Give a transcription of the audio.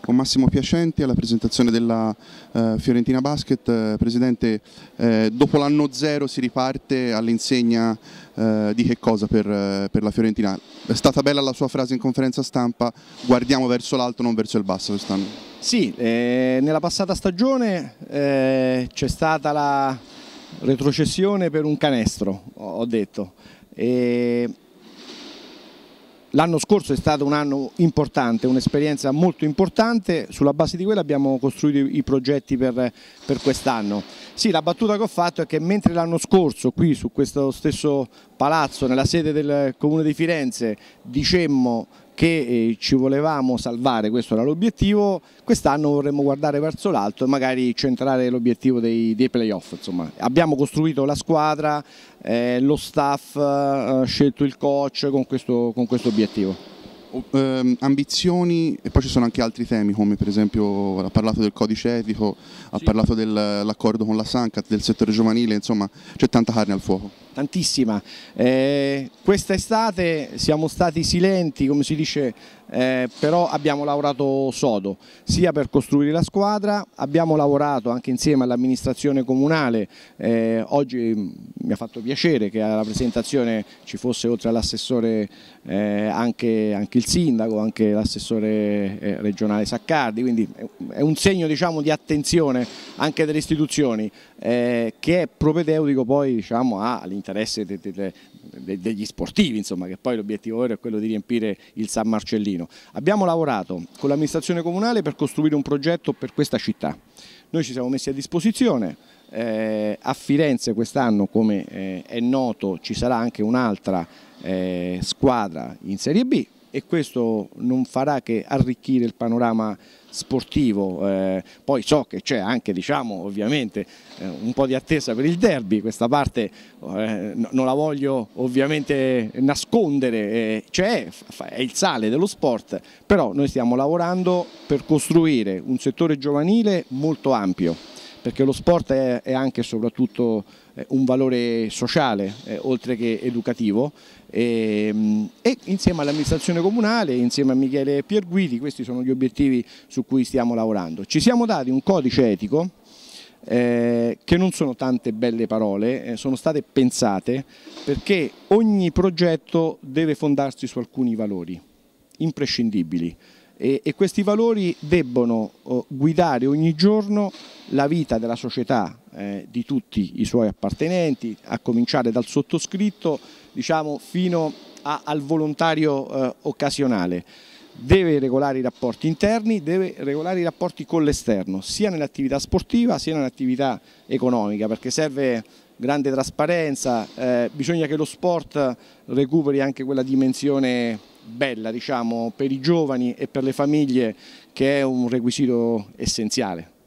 con Massimo Piacenti alla presentazione della eh, Fiorentina Basket. Eh, Presidente, eh, dopo l'anno zero si riparte all'insegna eh, di che cosa per, eh, per, la Fiorentina? È stata bella la sua frase in conferenza stampa, guardiamo verso l'alto, non verso il basso quest'anno. Sì, nella passata stagione c'è stata la retrocessione per un canestro, ho detto. E L'anno scorso è stato un anno importante, un'esperienza molto importante, sulla base di quella abbiamo costruito i progetti per, per quest'anno. Sì, la battuta che ho fatto è che mentre l'anno scorso qui su questo stesso palazzo, nella sede del Comune di Firenze, dicemmo che eh, ci volevamo salvare, questo era l'obiettivo, quest'anno vorremmo guardare verso l'alto e magari centrare l'obiettivo dei, dei playoff. Insomma. Abbiamo costruito la squadra, eh, lo staff, eh, scelto il coach con questo, con questo obiettivo. Um, ambizioni e poi ci sono anche altri temi come per esempio ha parlato del codice etico, sì. ha parlato dell'accordo con la Sankat, del settore giovanile, insomma c'è tanta carne al fuoco tantissima. Eh, questa estate siamo stati silenti, come si dice, eh, però abbiamo lavorato sodo, sia per costruire la squadra, abbiamo lavorato anche insieme all'amministrazione comunale, eh, oggi mm, mi ha fatto piacere che alla presentazione ci fosse oltre all'assessore eh, anche, anche, il sindaco, anche l'assessore eh, regionale Saccardi, quindi è un segno diciamo, di attenzione anche delle istituzioni, eh, che è propedeutico poi diciamo, all'interesse de, de, de, degli sportivi, insomma, che poi l'obiettivo vero è quello di riempire il San Marcellino. Abbiamo lavorato con l'amministrazione comunale per costruire un progetto per questa città. Noi ci siamo messi a disposizione, eh, a Firenze quest'anno, come eh, è noto, ci sarà anche un'altra eh, squadra in Serie B, e questo non farà che arricchire il panorama sportivo, eh, poi so che c'è anche diciamo ovviamente eh, un po' di attesa per il derby, questa parte eh, non la voglio ovviamente nascondere, eh, c'è, è il sale dello sport, però noi stiamo lavorando per costruire un settore giovanile molto ampio, perché lo sport è, è anche e soprattutto eh, un valore sociale eh, oltre che educativo e, ehm, e insieme all'amministrazione comunale, insieme a Michele Pierguidi, questi sono gli obiettivi su cui stiamo lavorando. Ci siamo dati un codice etico eh, che non sono tante belle parole, eh, sono state pensate perché ogni progetto deve fondarsi su alcuni valori imprescindibili e, e questi valori debbono oh, guidare ogni giorno la vita della società eh, di tutti i suoi appartenenti, a cominciare dal sottoscritto diciamo, fino a, al volontario eh, occasionale. Deve regolare i rapporti interni, deve regolare i rapporti con l'esterno, sia nell'attività sportiva sia nell'attività economica, perché serve grande trasparenza, eh, bisogna che lo sport recuperi anche quella dimensione bella diciamo, per i giovani e per le famiglie che è un requisito essenziale.